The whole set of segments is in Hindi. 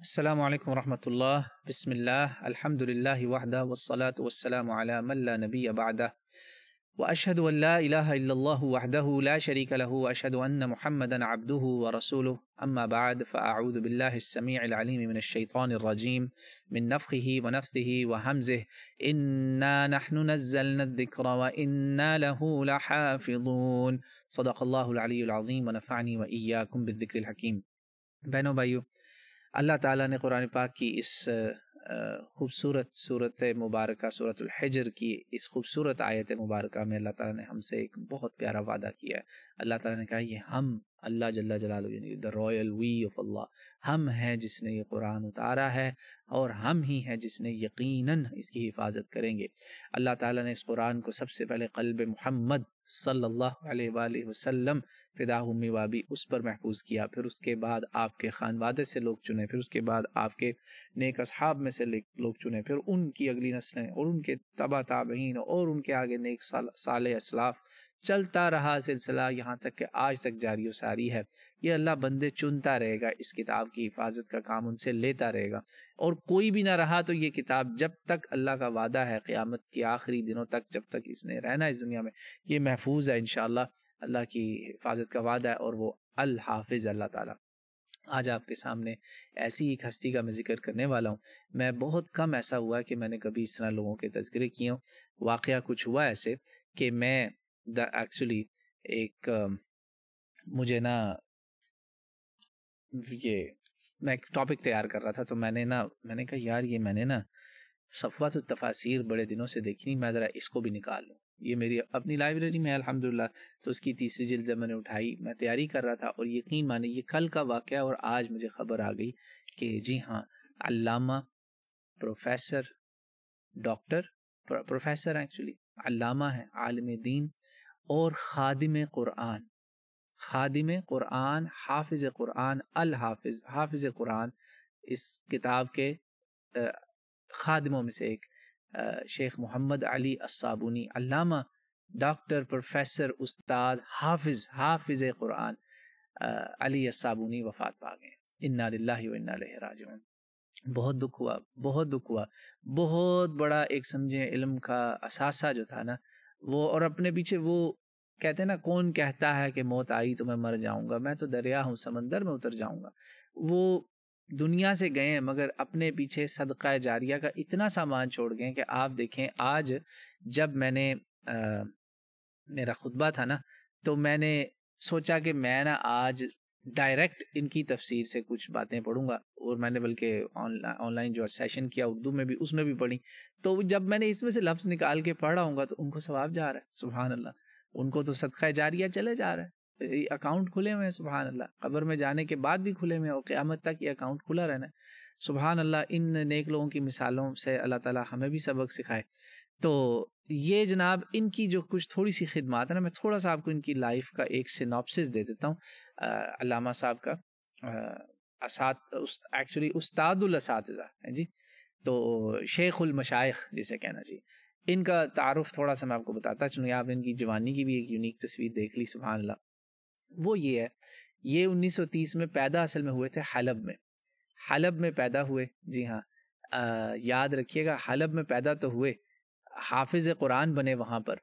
السلام عليكم ورحمة الله بسم الله الحمد لله وحده والصلاة والسلام على من لا نبي بعده وأشهد أن لا إله إلا الله وحده لا شريك له وأشهد أن محمدا عبده ورسوله أما بعد فأعوذ بالله السميع العليم من الشيطان الرجيم من نفخه ونفثه وهمزه إنا نحن نزلنا الذكر وإنا له لحافظون صدق الله العلي العظيم ونفعني وإياكم بالذكر الحكيم بنو بيو अल्लाह ताला ने कुरान पाक की इस खूबसूरत सूरत मुबारक सूरत हजर की इस खूबसूरत आयत मुबारक में अल्लाह ताला ने हमसे एक बहुत प्यारा वादा किया है अल्लाह ताला ने कहा ये हम अल्लाह जल्ला जलाल the royal we of Allah हम हैं जिसने ये कुरान उतारा है और हम ही हैं जिसने यकीनन इसकी हिफाजत करेंगे अल्लाह ताला ने इस कुरान को सबसे पहले कल्ब मोहम्मद सल्लल्लाहु अलैहि वसल्लम फिदा उम्मी वाबी उस पर महफूज किया फिर उसके बाद आपके खानवादे से लोग चुने फिर उसके बाद आपके नेक असहाब में से लोग चुने फिर उनकी अगली नस्लें और उनके तबा ताबहीन और उनके आगे नेक साल असलाफ चलता रहा सिलसिला यहाँ तक कि आज तक जारी व सारी है ये अल्लाह बंदे चुनता रहेगा इस किताब की हिफाजत का काम उनसे लेता रहेगा और कोई भी ना रहा तो ये किताब जब तक अल्लाह का वादा है क़्यामत के आखिरी दिनों तक जब तक इसने रहना इस दुनिया में ये महफूज है इन अल्लाह की हिफाजत का वादा है और वो अल हाफिज़ अल्लाह ताला आज आपके सामने ऐसी एक हस्ती का मैं जिक्र करने वाला हूँ मैं बहुत कम ऐसा हुआ कि मैंने कभी इस तरह लोगों के तस्करे किए हों वाक़ कुछ हुआ ऐसे कि मैं एक्चुअली एक मुझे ना ये मैं एक टॉपिक तैयार कर रहा था तो मैंने ना मैंने कहा यार ये मैंने ना सफ़वा तो तफासिर बड़े दिनों से देखी नहीं मैं ज़रा इसको भी निकाल लूँ ये मेरी अपनी लाइब्रेरी में अल्हम्दुलिल्लाह तो उसकी तीसरी जिल्द जब मैंने उठाई मैं तैयारी कर रहा था और यकीन माने ये कल का वाक़ और आज मुझे खबर आ गई कि जी हाँ अलामा प्रोफेसर डॉक्टर प्रोफेसर एक्चुअली अल्लामा है आलम दीन और खादिम क़ुरान खादिम क़ुरान हाफिज़ क़ुरान अल हाफिज़ हाफिज़ क़ुरान इस किताब के खादमों में से एक शेख मोहम्मद अली असाबुनी अल्लामा डॉक्टर प्रोफेसर उस्ताद हाफिज़ हाफिज़ क़ुरान अली असाबुनी वफात पा गए इन्ना लाज बहुत दुख हुआ बहुत दुख हुआ बहुत बड़ा एक समझे इलम का असासा जो था ना वो और अपने पीछे वो कहते हैं ना कौन कहता है कि मौत आई तो मैं मर जाऊंगा मैं तो दरिया हूँ समंदर में उतर जाऊंगा वो दुनिया से गए हैं मगर अपने पीछे सदका जारिया का इतना सामान छोड़ गए कि आप देखें आज जब मैंने आ, मेरा खुतबा था ना तो मैंने सोचा कि मैं ना आज डायरेक्ट इनकी तफसीर से कुछ बातें पढ़ूंगा और मैंने बल्कि ऑनलाइन जो सेशन किया उर्दू में भी उसमें भी पढ़ी तो जब मैंने इसमें से लफ्ज़ निकाल के पढ़ा होगा हूँ तो उनको सवाब जा रहा है सुबहान अल्लाह उनको तो सदका जारिया चले जा रहा है अकाउंट खुले हुए हैं सुबहान अल्लाह कबर में जाने के बाद भी खुले हुए हैं और क़्यामत तक ये अकाउंट खुला रहना है सुबहान अल्लाह इन नेक लोगों की मिसालों से अल्लाह ताली हमें भी सबक सिखाए तो ये जनाब इनकी जो कुछ थोड़ी सी खिदमत है ना मैं थोड़ा सा आपको इनकी लाइफ का एक सिनॉपसिस दे देता हूँ अलामा साहब का एक्चुअली उस्तादुल असातिज़ा जी तो शेखुल मशाइख जिसे कहना चाहिए इनका तारफ़ थोड़ा सा मैं आपको बताता चूँकि आपने इनकी जवानी की भी एक यूनिक तस्वीर देख ली सुबह अल्लाह वो ये है ये 1930 में पैदा असल में हुए थे हलब में हलब में पैदा हुए जी हाँ आ, याद रखिएगा हलब में पैदा तो हुए हाफिज कुरान बने वहाँ पर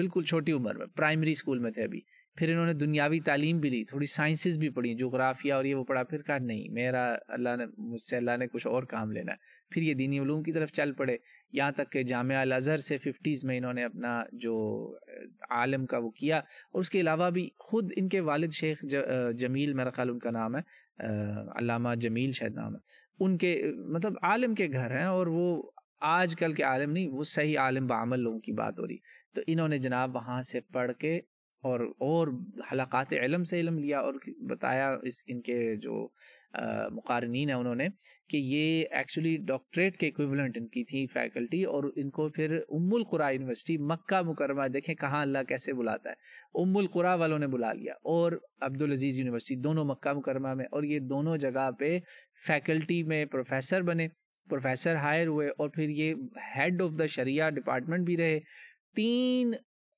बिल्कुल छोटी उम्र में प्राइमरी स्कूल में थे अभी फिर इन्होंने दुनियावी तालीम भी ली थोड़ी साइंसेस भी पढ़ी जोग्राफिया और ये वो पढ़ा फिर कहा नहीं मेरा अल्लाह ने मुझसे अल्लाह ने कुछ और काम लेना है फिर ये दीनी ूम की तरफ चल पड़े यहाँ तक कि जाम अज़हर से फिफ्टीज़ में इन्होंने अपना जो आलम का वो किया और उसके अलावा भी ख़ुद इनके वालिद शेख ज, जमील मेरा ख्याल उनका नाम है अलामा जमील शायद नाम है उनके मतलब आलम के घर हैं और वो आज कल के आलम नहीं वो सही आलम बामल लोगों की बात हो रही तो इन्होंने जनाब वहाँ से पढ़ के और और हलाकत इलम से इलम लिया और बताया इस इनके जो मुकारीन है उन्होंने कि ये एक्चुअली डॉक्टरेट के इक्विवेलेंट इनकी थी फैकल्टी और इनको फिर उम्मुल कुरा यूनिवर्सिटी मक्का मुकरमा देखें कहाँ अल्लाह कैसे बुलाता है उम्मुल कुरा वालों ने बुला लिया और अब्दुल अजीज़ यूनिवर्सिटी दोनों मक्का मुकरमा में और ये दोनों जगह पे फैकल्टी में प्रोफेसर बने प्रोफेसर हायर हुए और फिर ये हेड ऑफ द शरिया डिपार्टमेंट भी रहे तीन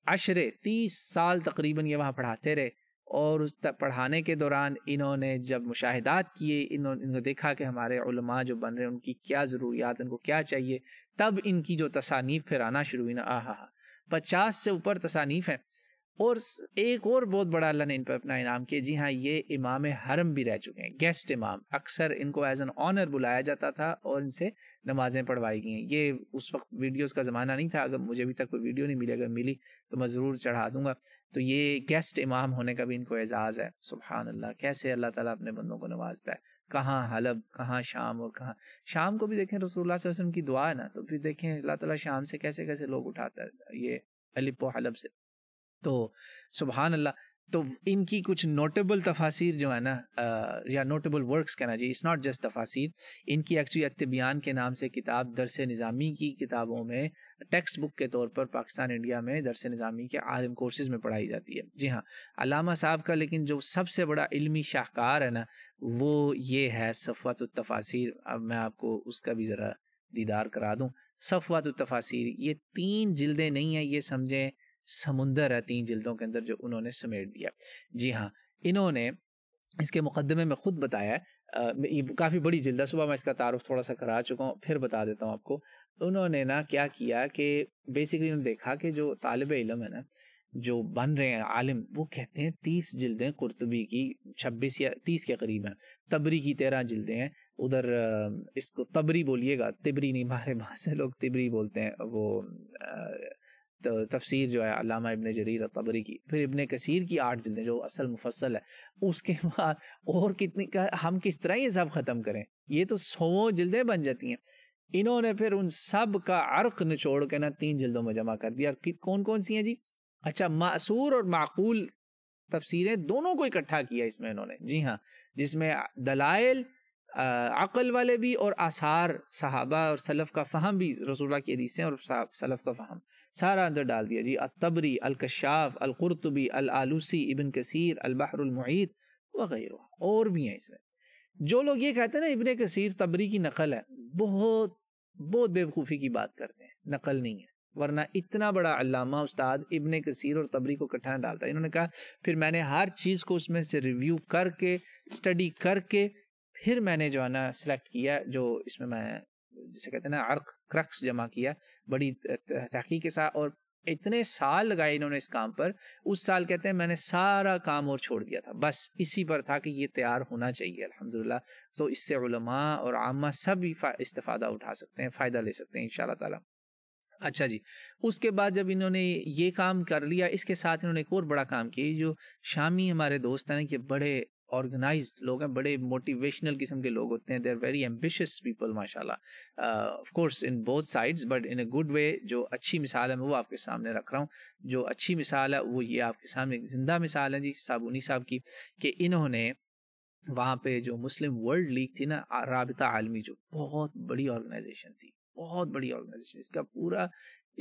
अशरे तीस साल तकरीबन ये वहाँ पढ़ाते रहे और उस तक पढ़ाने के दौरान इन्होंने जब मुशाहदात किए इन्होंने इन्हों देखा कि हमारे उलमा जो बन रहे हैं उनकी क्या ज़रूरियात उनको क्या चाहिए तब इनकी जो तसानीफ फिर आना शुरू हुई ना आह पचास से ऊपर तसानीफ हैं और एक और बहुत बड़ा अल्लाह ने इन पर अपना इनाम किया जी हाँ ये इमाम हरम भी रह चुके हैं गेस्ट इमाम अक्सर इनको एज एन ऑनर बुलाया जाता था और इनसे नमाजें पढ़वाई गई हैं ये उस वक्त वीडियोस का ज़माना नहीं था अगर मुझे अभी तक कोई वीडियो नहीं मिली अगर मिली तो मैं ज़रूर चढ़ा दूंगा तो ये गेस्ट इमाम होने का भी इनको एजाज़ है सुबहान अल्लाह कैसे अल्लाह ताला अपने बंदों को नवाजता है कहाँ हलब कहाँ शाम और कहाँ शाम को भी देखें रसूलुल्लाह सल्लल्लाहु की दुआ है ना तो फिर देखें अल्लाह ताली शाम से कैसे कैसे लोग उठाता है ये अलिप हलब से तो सुबहान अल्लाह तो इनकी कुछ नोटेबल तफासिर जो है ना आ, या नोटेबल वर्क्स कहना चाहिए इट्स नॉट जस्ट तफासिर इनकी एक्चुअली अतबियान के नाम से किताब दरस निज़ामी की किताबों में टेक्स्ट बुक के तौर पर पाकिस्तान इंडिया में दरस निज़ामी के आलम कोर्सेज़ में पढ़ाई जाती है जी हाँ अलामा साहब का लेकिन जो सबसे बड़ा इलमी शाहकार है ना वो ये है सफ़त तफासिर अब मैं आपको उसका भी ज़रा दीदार करा दूँ सफवात तफासिर ये तीन जल्दें नहीं हैं ये समझें समुंदर है तीन जिल्दों के अंदर जो उन्होंने समेट दिया जी हाँ इन्होंने इसके मुकदमे में ख़ुद बताया ये काफ़ी बड़ी जिल्द सुबह मैं इसका तारुफ थोड़ा सा करा चुका हूँ फिर बता देता हूँ आपको उन्होंने ना क्या किया कि बेसिकली उन्होंने देखा कि जो तालब इलम है ना जो बन रहे हैं आलिम वो कहते हैं तीस जिल्दें कुरतबी की छब्बीस या तीस के करीब हैं तबरी की तेरह जिल्दें हैं उधर इसको तबरी बोलिएगा तिबरी नहीं बाहर बाहर से लोग तिबरी बोलते हैं वो तो तफसीर जो है अलामा इबन जरीर तबरी की फिर इबन कसीर की आठ जल्दें जो असल मुफसल है उसके बाद और कितनी का हम किस तरह ये सब ख़त्म करें ये तो सौ जल्दें बन जाती हैं इन्होंने फिर उन सब का अर्क निचोड़ के ना तीन जल्दों में जमा कर दिया कि कौन कौन सी हैं जी अच्छा मासूर और माकूल तफसीरें दोनों को इकट्ठा किया इसमें इन्होंने जी हाँ जिसमें दलाइल अक़ल वाले भी और आसार सहाबा और सलफ़ का फ़हम भी रसूल की हदीसें और सलफ़ का फ़हम सारा अंदर डाल दिया जी अतबरी अलकशाफ अलकुरतबी आलूसी इबन कसीर अलबहरमीत वगैरह और भी हैं इसमें जो लोग ये कहते हैं ना इबन कसीर तबरी की नकल है बहुत बहुत बेवकूफ़ी की बात करते हैं नकल नहीं है वरना इतना बड़ा अल्लामा उस्ताद इबन कसीर और तबरी को इकट्ठा डालता है इन्होंने कहा फिर मैंने हर चीज़ को उसमें से रिव्यू करके स्टडी करके फिर मैंने जो है ना सिलेक्ट किया जो इसमें मैं जिसे कहते हैं ना अर्क क्रक्स जमा किया बड़ी तहकी के साथ और इतने साल लगाए इन्होंने इस काम पर उस साल कहते हैं मैंने सारा काम और छोड़ दिया था बस इसी पर था कि ये तैयार होना चाहिए अल्हम्दुलिल्लाह तो इससे उलमा और आमा सब इस्तेफादा उठा सकते हैं फ़ायदा ले सकते हैं इन ताला अच्छा जी उसके बाद जब इन्होंने ये काम कर लिया इसके साथ इन्होंने एक और बड़ा काम किया जो शामी हमारे दोस्त हैं ये बड़े ऑर्गेनाइज लोग हैं बड़े मोटिवेशनल किस्म के लोग होते हैं they are very ambitious people माशाल्लाह of course in both sides but in a good way जो अच्छी मिसाल है मैं वो आपके सामने रख रहा हूँ जो अच्छी मिसाल है वो ये आपके सामने एक जिंदा मिसाल है जी साबुनी साहब की कि इन्होंने वहाँ पे जो मुस्लिम वर्ल्ड लीग थी ना रबता आलमी जो बहुत बड़ी ऑर्गेनाइजेशन थी बहुत बड़ी ऑर्गेनाइजेशन इसका पूरा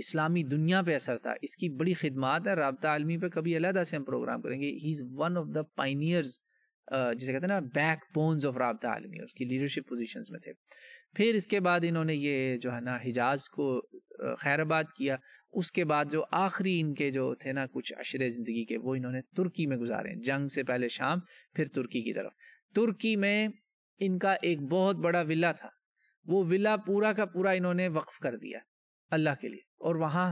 इस्लामी दुनिया पे असर था इसकी बड़ी खिदमत है रबता आलमी पे कभी अलहदा से हम प्रोग्राम करेंगे he is one of the pioneers जिसे कहते हैं ना बैक बोन्स ऑफ रबता आलमी उसकी लीडरशिप पोजिशन में थे फिर इसके बाद इन्होंने ये जो है ना हिजाज को खैरबाद किया उसके बाद जो आखिरी इनके जो थे ना कुछ अशर ज़िंदगी के वो इन्होंने तुर्की में गुजारे जंग से पहले शाम फिर तुर्की की तरफ तुर्की में इनका एक बहुत बड़ा विला था वो विला पूरा का पूरा इन्होंने वक्फ कर दिया अल्लाह के लिए और वहाँ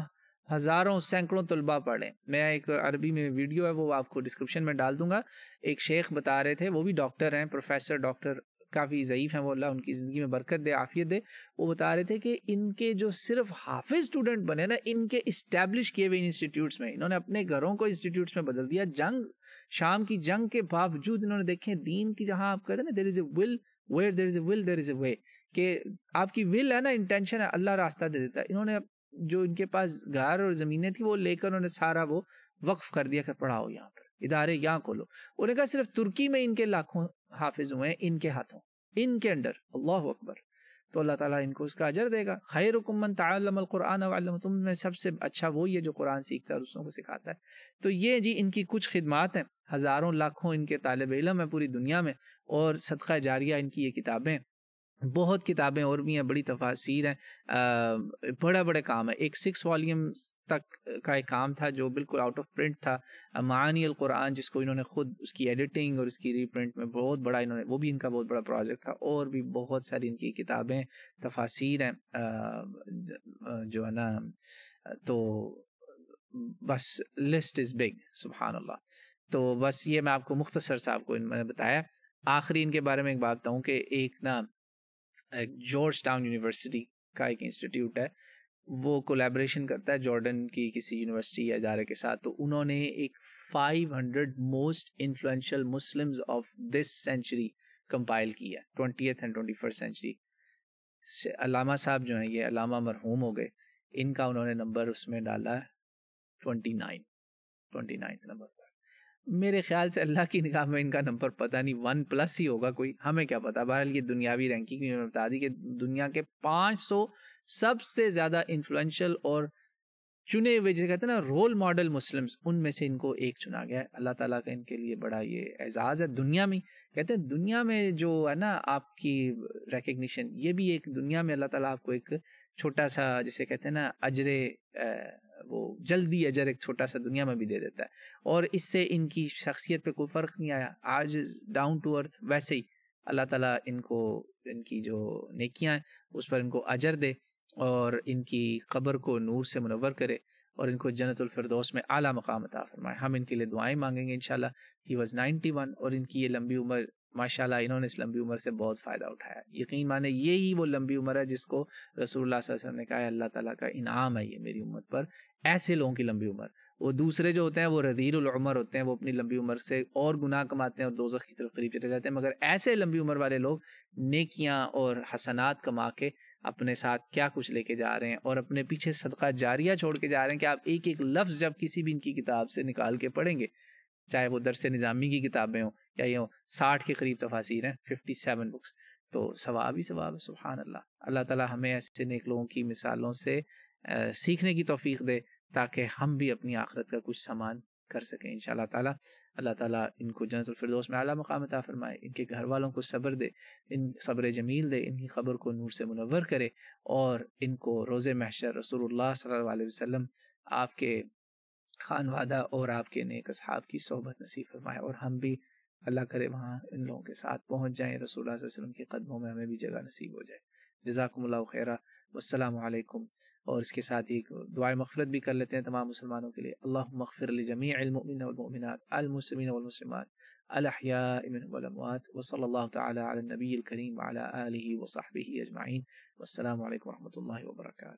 हज़ारों सैकड़ों तलबा पढ़ें मैं एक अरबी में वीडियो है वो आपको डिस्क्रिप्शन में डाल दूंगा एक शेख बता रहे थे वो भी डॉक्टर हैं प्रोफेसर डॉक्टर काफ़ी ज़यीफ़ हैं वो अल्लाह उनकी ज़िंदगी में बरकत दे आफियत दे वो बता रहे थे कि इनके जो सिर्फ हाफिज स्टूडेंट बने ना इनके इस्टेब्लिश किए हुए इंस्टीट्यूट्स में इन्होंने अपने घरों को इंस्टीट्यूट्स में बदल दिया जंग शाम की जंग के बावजूद इन्होंने देखे दीन की जहाँ आप कहते हैं ना there is a will where there is a will there is a way कि आपकी विल है ना इंटेंशन है अल्लाह रास्ता दे देता है इन्होंने जो इनके पास घर और ज़मीनें थी वो लेकर उन्होंने सारा वो वक्फ कर दिया कि पढ़ाओ यहाँ पर इदारे यहाँ खोलो उन्हें कहा सिर्फ तुर्की में इनके लाखों हाफिज हुए हैं इनके हाथों इनके अंडर अल्लाह अकबर तो अल्लाह ताला इनको उसका अजर देगा खैर मन तमकुरान तुम में सबसे अच्छा वही है जो कुरान सीखता है दूसरों को सिखाता है तो ये जी इनकी कुछ खिदमात हैं हज़ारों लाखों इनके तालब इलम है पूरी दुनिया में और सदका जारिया इनकी ये किताबें बहुत किताबें और भी हैं बड़ी तफासिर हैं बड़ा बड़ा काम है एक सिक्स वॉल्यूम तक का एक काम था जो बिल्कुल आउट ऑफ प्रिंट था मानी कुरान जिसको इन्होंने खुद उसकी एडिटिंग और उसकी रीप्रिंट में बहुत बड़ा इन्होंने वो भी इनका बहुत बड़ा प्रोजेक्ट था और भी बहुत सारी इनकी किताबें तफासिर हैं जो है ना तो बस लिस्ट इज़ बिग सुबहान अल्लाह तो बस ये मैं आपको मुख्तसर साहब को मैंने बताया आखिरी इनके बारे में एक बात बताऊँ कि एक ना जॉर्ज टाउन यूनिवर्सिटी का एक इंस्टीट्यूट है वो कोलेब्रेशन करता है जॉर्डन की किसी यूनिवर्सिटी या इदारे के साथ तो उन्होंने एक 500 most influential Muslims of this century compile किया twenty and twenty first century अलामा साहब जो हैं ये अलामा मरहूम हो गए इनका उन्होंने नंबर उसमें डाला ट्वेंटी नाइन ट्वेंटी नंबर पर मेरे ख्याल से अल्लाह की निगाह में इनका नंबर पता नहीं वन प्लस ही होगा कोई हमें क्या पता बहरहाल ये दुनियावी रैंकिंग में बता दी कि दुनिया के 500 सबसे ज़्यादा इन्फ्लुएंशियल और चुने हुए जिसे कहते हैं ना रोल मॉडल मुस्लिम्स उनमें से इनको एक चुना गया है अल्लाह ताला का इनके लिए बड़ा ये एजाज़ है दुनिया में कहते हैं दुनिया में जो है ना आपकी रिकग्निशन ये भी एक दुनिया में अल्लाह ताला आपको एक छोटा सा जिसे कहते हैं ना अजरे वो जल्दी अजर एक छोटा सा दुनिया में भी दे देता है और इससे इनकी शख्सियत पे कोई फ़र्क नहीं आया आज डाउन टू अर्थ वैसे ही अल्लाह ताला इनको इनकी जो नेकियां हैं उस पर इनको अजर दे और इनकी कब्र को नूर से मुनवर करे और इनको जन्नतुल फिरदौस में आला मकाम अता फरमाए हम इनके लिए दुआएं मांगेंगे इंशाल्लाह ही वॉज वाज वन और इनकी ये लंबी उम्र माशाल्लाह इन्होंने इस लंबी उम्र से बहुत फ़ायदा उठाया यकीन माने ये ही वो लंबी उम्र है जिसको रसूल वसल्लम ने कहा अल्लाह ताला का इनाम है ये मेरी उम्र पर ऐसे लोगों की लंबी उम्र वो दूसरे जो होते हैं वो उमर होते हैं वो अपनी लंबी उम्र से और गुनाह कमाते हैं और दोजख की तरफ करीब चले जाते हैं मगर ऐसे लंबी उम्र वाले लोग नेकियां और हसनात कमा के अपने साथ क्या कुछ लेके जा रहे हैं और अपने पीछे सदका जारिया छोड़ के जा रहे हैं कि आप एक एक लफ्ज़ जब किसी भी इनकी किताब से निकाल के पढ़ेंगे चाहे वो दरस निज़ामी की किताबें हों या ये हों साठ के करीब तफासिर हैं फिफ्टी सेवन बुक्स तो सवाब ही सवाब है सुबहान अल्लाह अल्लाह ताला हमें ऐसे नेक लोगों की मिसालों से आ, सीखने की तोफ़ी दे ताकि हम भी अपनी आखरत का कुछ सामान कर सकें इन शाह अल्लाह ताला इनको जन्नतफरदोस में आला मकाम अता फरमाए इनके घर वालों को सब्र दे इन सब्र जमील दे इनकी खबर को नूर से मुनवर करे और इनको रोज़ महशर रसूल सल वसम आपके खान वादा और आपके नेक अब की सोहबत नसीब फरमाए और हम भी अल्लाह करे वहाँ इन लोगों के साथ पहुँच जाएँ रसूल वसलम के कदमों में हमें भी जगह नसीब हो जाए जजाकमल्ला खैरा वालेकुम और इसके साथ ही दुआ मफरत भी कर लेते हैं तमाम मुसलमानों के लिए अल्लाह मखफिर जमीमिनत अलमसमिन वमसलमत अलहयामत वसल तबी करीम वसाहब अजमाइन वालकम वरहमल वर्का